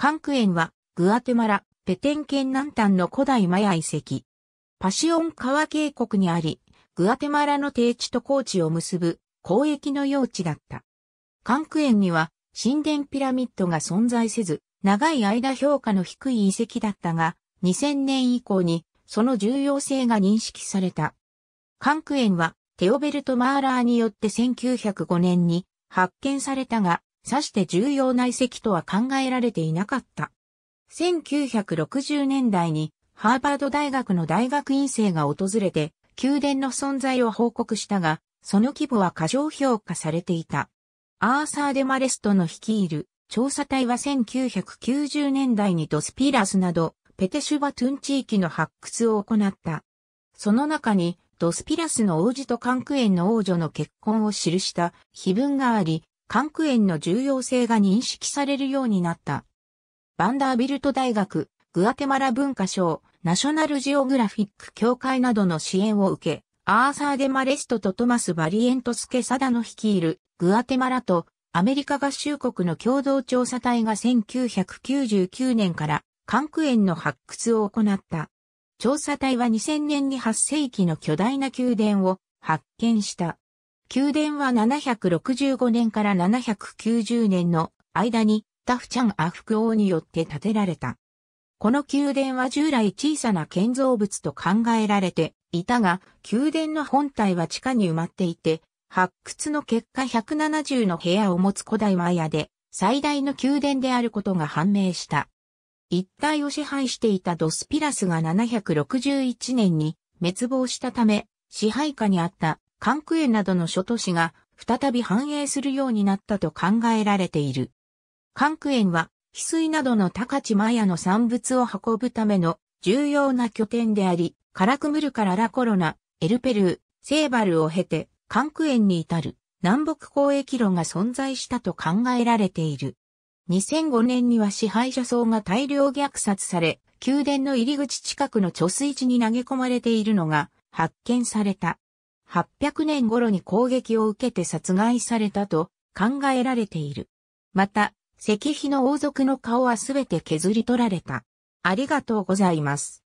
カンクエンは、グアテマラ、ペテン県南端の古代マヤ遺跡。パシオン川渓谷にあり、グアテマラの低地と高地を結ぶ交易の用地だった。カンクエンには神殿ピラミッドが存在せず、長い間評価の低い遺跡だったが、2000年以降にその重要性が認識された。カンクエンはテオベルト・マーラーによって1905年に発見されたが、さして重要な遺跡とは考えられていなかった。1960年代にハーバード大学の大学院生が訪れて宮殿の存在を報告したが、その規模は過剰評価されていた。アーサー・デ・マレストの率いる調査隊は1990年代にドスピラスなどペテシュバトゥン地域の発掘を行った。その中にドスピラスの王子とカンクエンの王女の結婚を記した碑文があり、肝区炎の重要性が認識されるようになった。バンダービルト大学、グアテマラ文化賞、ナショナルジオグラフィック協会などの支援を受け、アーサー・デ・マレストとトマス・バリエントスケ・サダの率いるグアテマラとアメリカ合衆国の共同調査隊が1999年から関区園の発掘を行った。調査隊は2000年に8世紀の巨大な宮殿を発見した。宮殿は765年から790年の間にタフチャンアフク王によって建てられた。この宮殿は従来小さな建造物と考えられていたが、宮殿の本体は地下に埋まっていて、発掘の結果170の部屋を持つ古代マヤで、最大の宮殿であることが判明した。一帯を支配していたドスピラスが761年に滅亡したため、支配下にあったカンクエなどの諸都市が再び繁栄するようになったと考えられている。カンクエは、翡翠などの高地マヤの産物を運ぶための重要な拠点であり、カラクムルからラコロナ、エルペルー、セーバルを経て、カンクエに至る南北交易路が存在したと考えられている。2005年には支配者層が大量虐殺され、宮殿の入り口近くの貯水池に投げ込まれているのが発見された。800年頃に攻撃を受けて殺害されたと考えられている。また、石碑の王族の顔はすべて削り取られた。ありがとうございます。